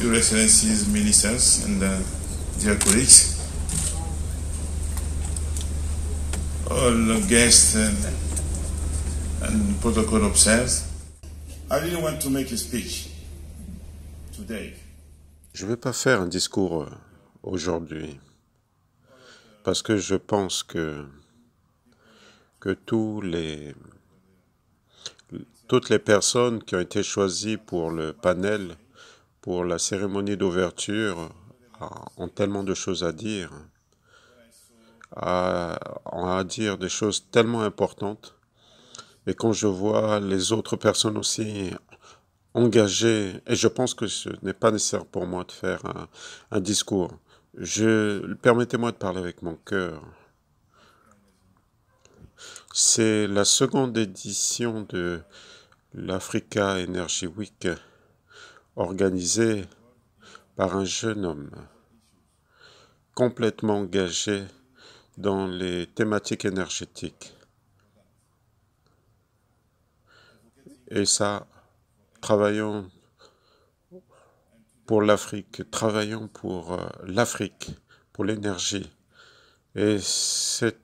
Your Excellencies, ministers, and uh, dear colleagues, all guests and, and protocol observers, I really want to make a speech today. Je ne vais pas faire un discours euh, aujourd'hui parce que je pense que, que tous les, toutes les personnes qui ont été choisies pour le panel pour la cérémonie d'ouverture euh, ont tellement de choses à dire, à, à dire des choses tellement importantes. Et quand je vois les autres personnes aussi engagées, et je pense que ce n'est pas nécessaire pour moi de faire un, un discours, je permettez-moi de parler avec mon cœur. C'est la seconde édition de l'Africa Energy Week organisé par un jeune homme complètement engagé dans les thématiques énergétiques. Et ça, travaillons pour l'Afrique, travaillons pour euh, l'Afrique, pour l'énergie. Et ce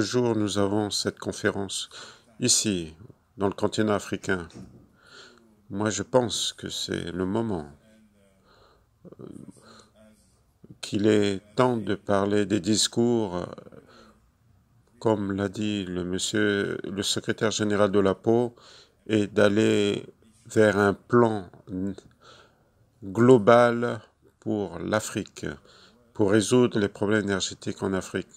jour, nous avons cette conférence ici, dans le continent africain. Moi, je pense que c'est le moment euh, qu'il est temps de parler des discours, euh, comme l'a dit le monsieur, le secrétaire général de la peau, et d'aller vers un plan global pour l'Afrique, pour résoudre les problèmes énergétiques en Afrique.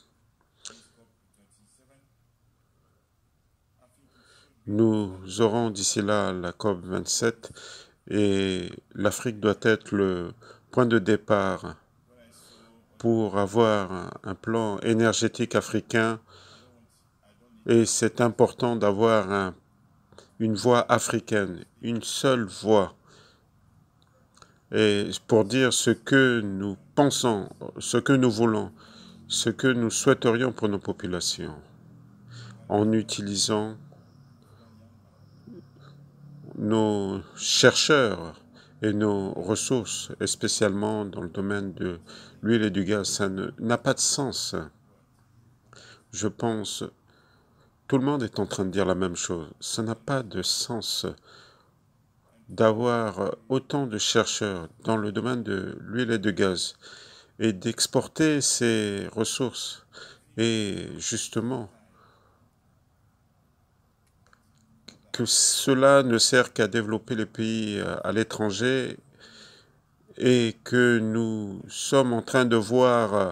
Nous aurons d'ici là la COP 27 et l'Afrique doit être le point de départ pour avoir un plan énergétique africain et c'est important d'avoir une voix africaine, une seule voix pour dire ce que nous pensons, ce que nous voulons, ce que nous souhaiterions pour nos populations en utilisant nos chercheurs et nos ressources, et spécialement dans le domaine de l'huile et du gaz, ça n'a pas de sens. Je pense, tout le monde est en train de dire la même chose. Ça n'a pas de sens d'avoir autant de chercheurs dans le domaine de l'huile et du gaz et d'exporter ces ressources. Et justement, que cela ne sert qu'à développer les pays euh, à l'étranger et que nous sommes en train de voir euh,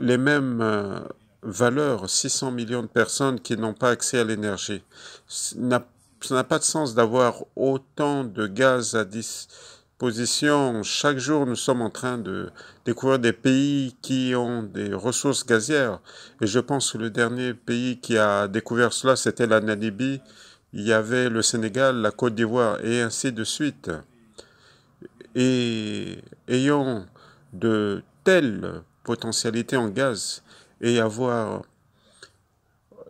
les mêmes euh, valeurs, 600 millions de personnes qui n'ont pas accès à l'énergie. Ça n'a pas de sens d'avoir autant de gaz à disposition. Chaque jour, nous sommes en train de découvrir des pays qui ont des ressources gazières. Et je pense que le dernier pays qui a découvert cela, c'était la Namibie il y avait le Sénégal, la Côte d'Ivoire et ainsi de suite. Et ayant de telles potentialités en gaz et avoir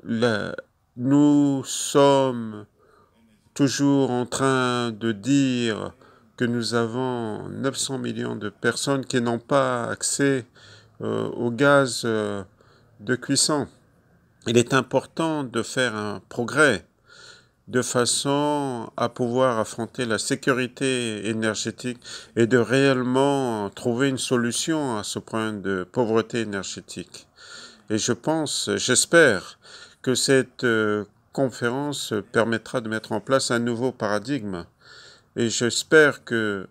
la, nous sommes toujours en train de dire que nous avons 900 millions de personnes qui n'ont pas accès euh, au gaz euh, de cuisson. Il est important de faire un progrès de façon à pouvoir affronter la sécurité énergétique et de réellement trouver une solution à ce problème de pauvreté énergétique. Et je pense, j'espère que cette euh, conférence permettra de mettre en place un nouveau paradigme. Et j'espère que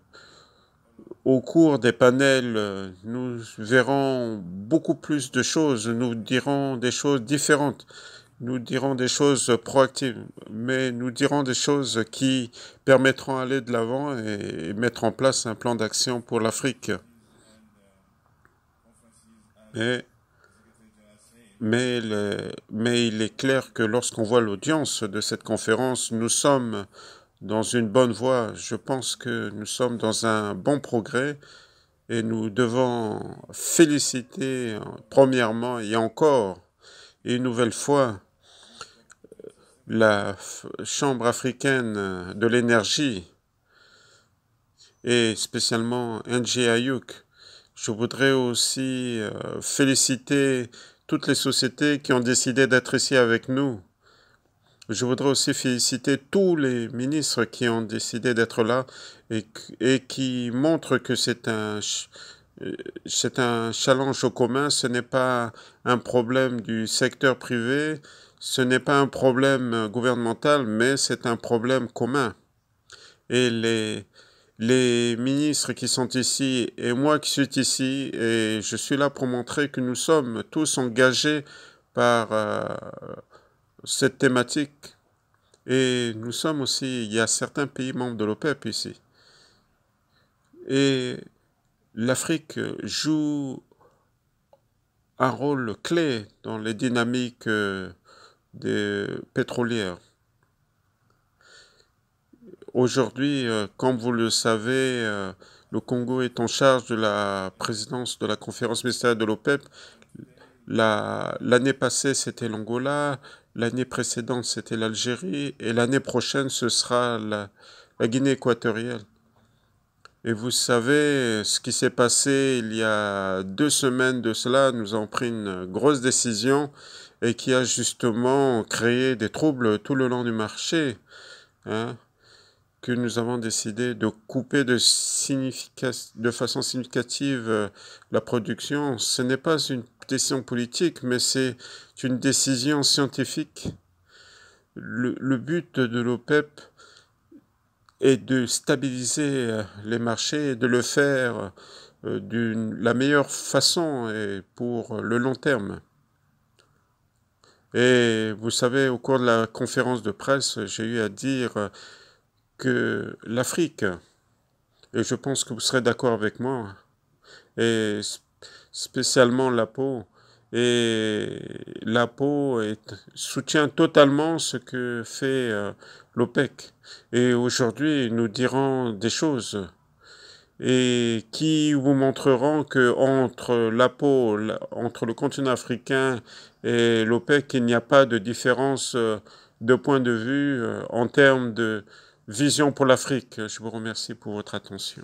au cours des panels, nous verrons beaucoup plus de choses, nous dirons des choses différentes nous dirons des choses proactives, mais nous dirons des choses qui permettront d'aller de l'avant et mettre en place un plan d'action pour l'Afrique. Mais, mais, mais il est clair que lorsqu'on voit l'audience de cette conférence, nous sommes dans une bonne voie. Je pense que nous sommes dans un bon progrès et nous devons féliciter premièrement et encore une nouvelle fois la Chambre africaine euh, de l'énergie et spécialement NGIUC. Je voudrais aussi euh, féliciter toutes les sociétés qui ont décidé d'être ici avec nous. Je voudrais aussi féliciter tous les ministres qui ont décidé d'être là et qui montrent que c'est un, c'est un challenge au commun, ce n'est pas un problème du secteur privé, ce n'est pas un problème gouvernemental, mais c'est un problème commun. Et les, les ministres qui sont ici et moi qui suis ici, et je suis là pour montrer que nous sommes tous engagés par euh, cette thématique. Et nous sommes aussi, il y a certains pays membres de l'OPEP ici. Et l'Afrique joue un rôle clé dans les dynamiques euh, des pétrolières. Aujourd'hui, euh, comme vous le savez, euh, le Congo est en charge de la présidence de la conférence ministérielle de l'OPEP. E l'année passée, c'était l'Angola, l'année précédente, c'était l'Algérie, et l'année prochaine, ce sera la Guinée équatoriale. Et vous savez, ce qui s'est passé il y a deux semaines de cela, nous avons pris une grosse décision et qui a justement créé des troubles tout le long du marché, hein, que nous avons décidé de couper de, de façon significative euh, la production. Ce n'est pas une décision politique, mais c'est une décision scientifique. Le, le but de l'OPEP, e et de stabiliser euh, les marchés de le faire euh, d'une la meilleure façon et pour le long terme. Et vous savez, au cours de la conférence de presse, j'ai eu à dire euh, que l'Afrique, et je pense que vous serez d'accord avec moi, et spécialement la peau, et la peau soutient totalement ce que fait euh, l'OPEC. Et aujourd'hui, nous dirons des choses et qui vous montreront que entre la peau, entre le continent africain et l'OPEC, il n'y a pas de différence euh, de point de vue euh, en termes de vision pour l'Afrique. Je vous remercie pour votre attention.